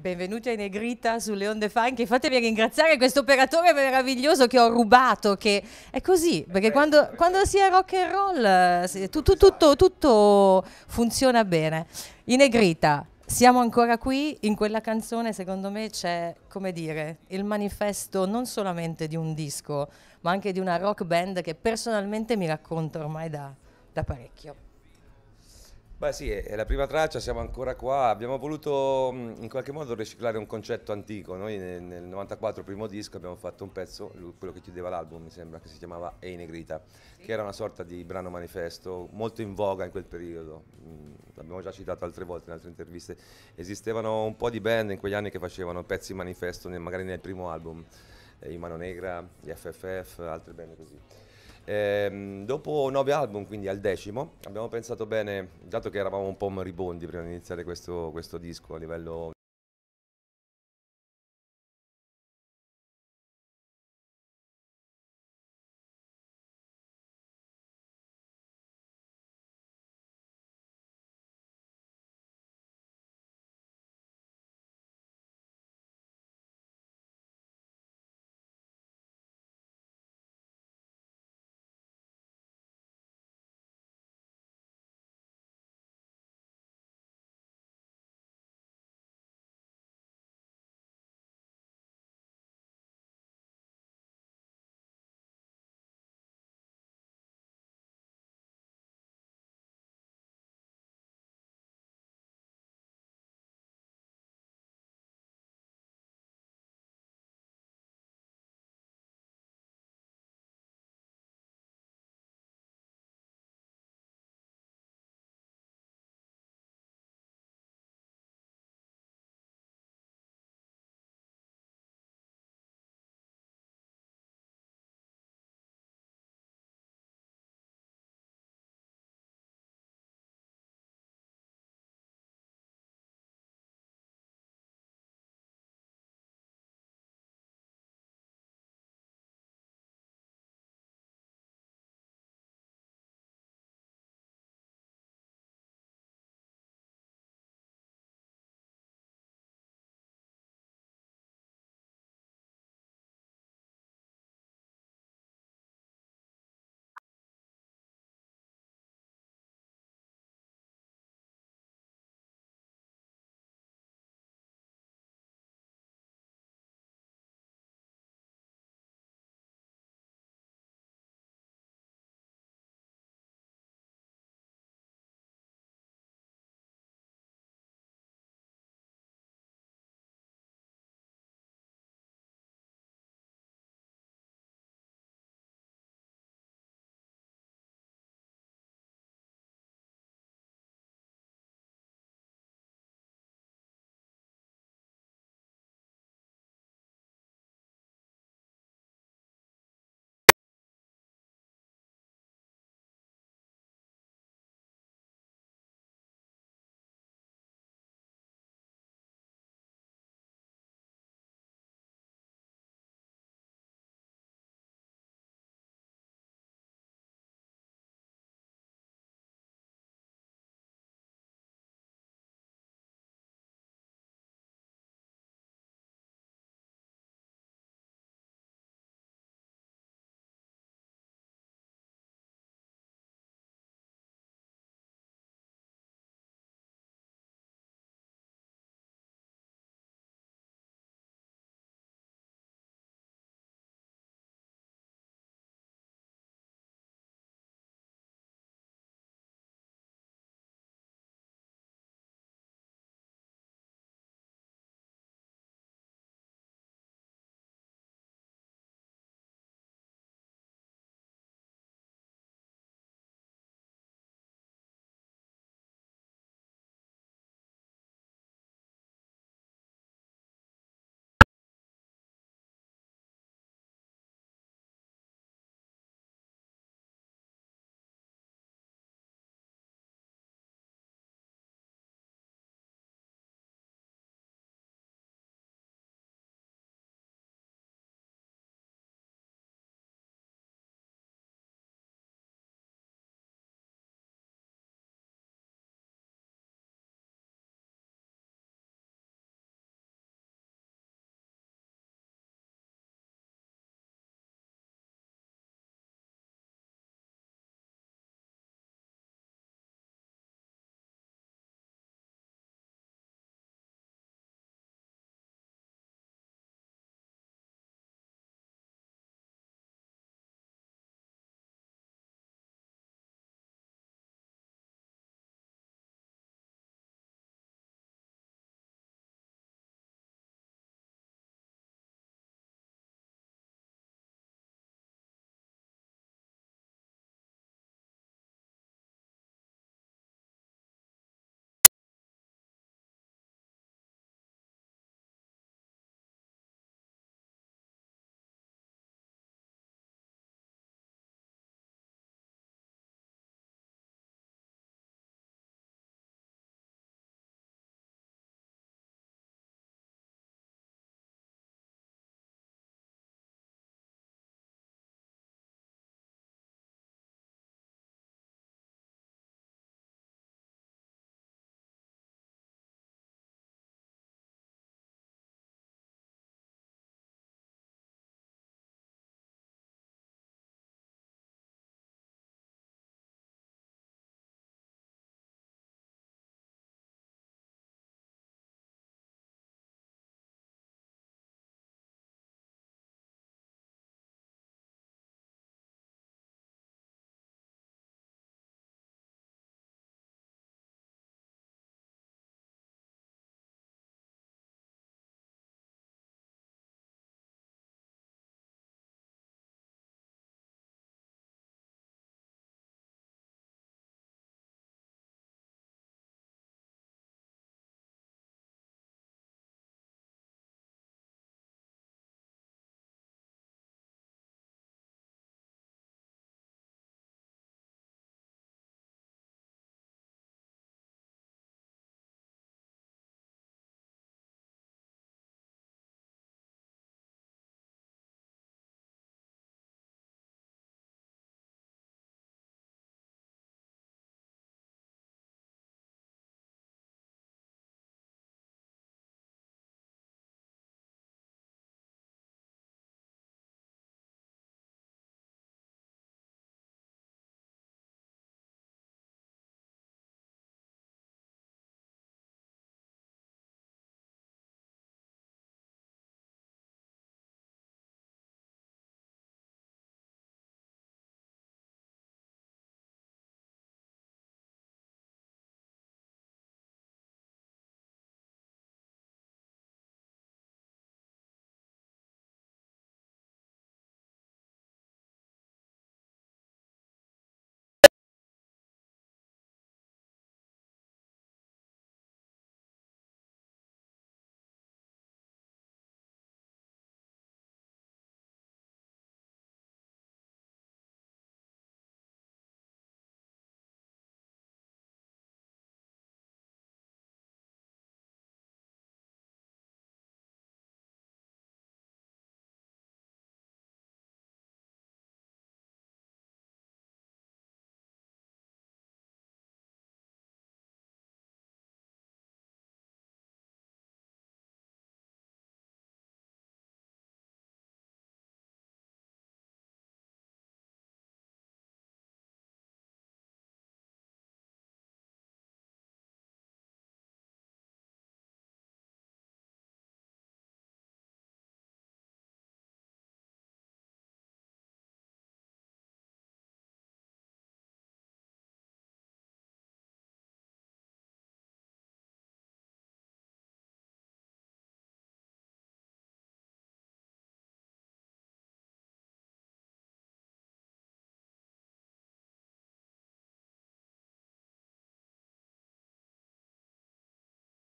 Benvenuti ai Negrita sulle onde De Fatemi ringraziare questo operatore meraviglioso che ho rubato. Che è così, perché eh, quando, eh. quando, si è rock and roll si, tutto, esatto. tutto funziona bene. I Negrita, siamo ancora qui, in quella canzone secondo me c'è, come dire, il manifesto non solamente di un disco, ma anche di una rock band che personalmente mi racconto ormai da, da parecchio. Beh sì, è la prima traccia, siamo ancora qua, abbiamo voluto in qualche modo riciclare un concetto antico, noi nel 94 primo disco abbiamo fatto un pezzo, quello che chiudeva l'album mi sembra, che si chiamava Ei Negrita, sì. che era una sorta di brano manifesto molto in voga in quel periodo, l'abbiamo già citato altre volte in altre interviste, esistevano un po' di band in quegli anni che facevano pezzi manifesto magari nel primo album, eh, I Mano Negra, gli FFF, altre band così. Ehm, dopo nove album, quindi al decimo, abbiamo pensato bene, dato che eravamo un po' moribondi prima di iniziare questo, questo disco a livello